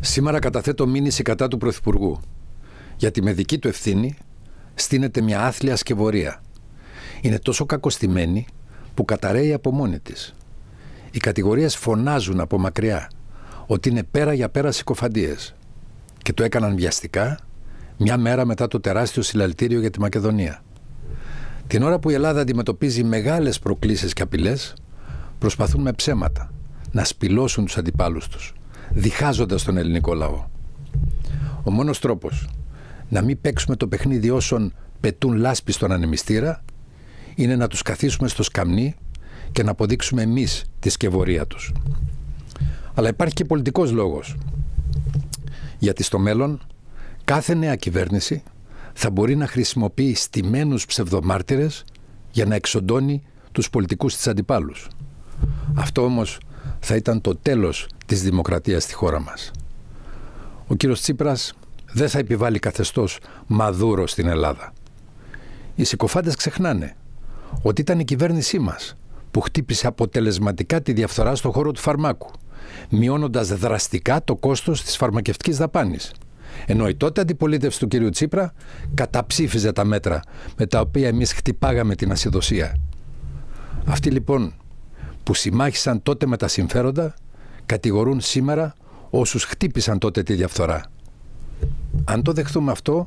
Σήμερα καταθέτω μήνυση κατά του Πρωθυπουργού, γιατί με δική του ευθύνη στείνεται μια άθλια ασκευωρία Είναι τόσο κακοστημένη που καταραίει από μόνη της. Οι κατηγορίες φωνάζουν από μακριά ότι είναι πέρα για πέρα συκοφαντίες και το έκαναν βιαστικά μια μέρα μετά το τεράστιο συλλαλητήριο για τη Μακεδονία. Την ώρα που η Ελλάδα αντιμετωπίζει μεγάλες προκλήσεις και απειλές, προσπαθούν με ψέματα να σπηλώσουν τους αντιπάλους τους διχάζοντας τον ελληνικό λαό. Ο μόνος τρόπος να μην παίξουμε το παιχνίδι όσων πετούν λάσπη στον ανεμιστήρα είναι να τους καθίσουμε στο σκαμνί και να αποδείξουμε εμείς τη σκευωρία τους. Αλλά υπάρχει και πολιτικός λόγος. Γιατί στο μέλλον κάθε νέα κυβέρνηση θα μπορεί να χρησιμοποιεί στημένους ψευδομάρτυρες για να εξοντώνει τους πολιτικούς της αντιπάλους. Αυτό όμως θα ήταν το τέλος της δημοκρατίας στη χώρα μας. Ο κύριος Τσίπρας δεν θα επιβάλλει καθεστώς μαδούρο στην Ελλάδα. Οι συκοφάντες ξεχνάνε ότι ήταν η κυβέρνησή μας που χτύπησε αποτελεσματικά τη διαφθορά στον χώρο του φαρμάκου, μειώνοντας δραστικά το κόστος της φαρμακευτικής δαπάνης. Ενώ η τότε αντιπολίτευση του κυρίου Τσίπρα καταψήφιζε τα μέτρα με τα οποία εμείς χτυπάγαμε την ασυδοσία. Αυτοί λοιπόν που συμμάχισαν τότε με τα συμφέροντα κατηγορούν σήμερα όσους χτύπησαν τότε τη διαφθορά. Αν το δεχθούμε αυτό,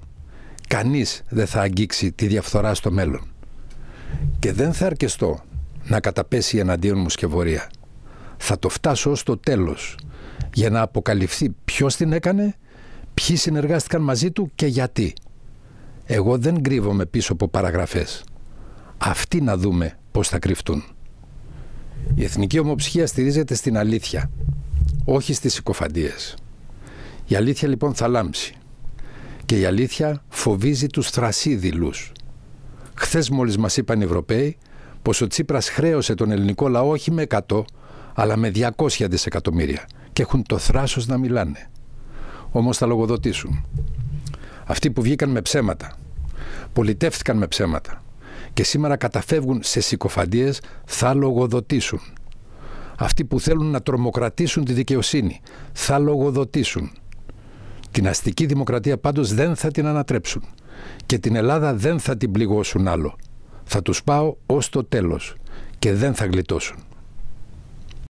κανείς δεν θα αγγίξει τη διαφθορά στο μέλλον. Και δεν θα αρκεστώ να καταπέσει εναντίον μου σκευωρία. Θα το φτάσω στο το τέλος για να αποκαλυφθεί ποιος την έκανε, ποιοι συνεργάστηκαν μαζί του και γιατί. Εγώ δεν κρύβομαι πίσω από παραγραφές. Αυτοί να δούμε πώς θα κρυφτούν. Η Εθνική Ομοψυχία στηρίζεται στην αλήθεια, όχι στις συκοφαντίες. Η αλήθεια λοιπόν θα λάμψει και η αλήθεια φοβίζει τους θρασίδηλους. Χθες μόλις μας είπαν οι Ευρωπαίοι πως ο Τσίπρας χρέωσε τον ελληνικό λαό όχι με 100 αλλά με 200 δισεκατομμύρια και έχουν το θράσος να μιλάνε. Όμως θα λογοδοτήσουν. Αυτοί που βγήκαν με ψέματα, πολιτεύτηκαν με ψέματα και σήμερα καταφεύγουν σε συκοφαντίες θα λογοδοτήσουν αυτοί που θέλουν να τρομοκρατήσουν τη δικαιοσύνη. Θα λογοδοτήσουν. Την αστική δημοκρατία πάντως δεν θα την ανατρέψουν. Και την Ελλάδα δεν θα την πληγώσουν άλλο. Θα τους πάω ως το τέλος και δεν θα γλιτώσουν.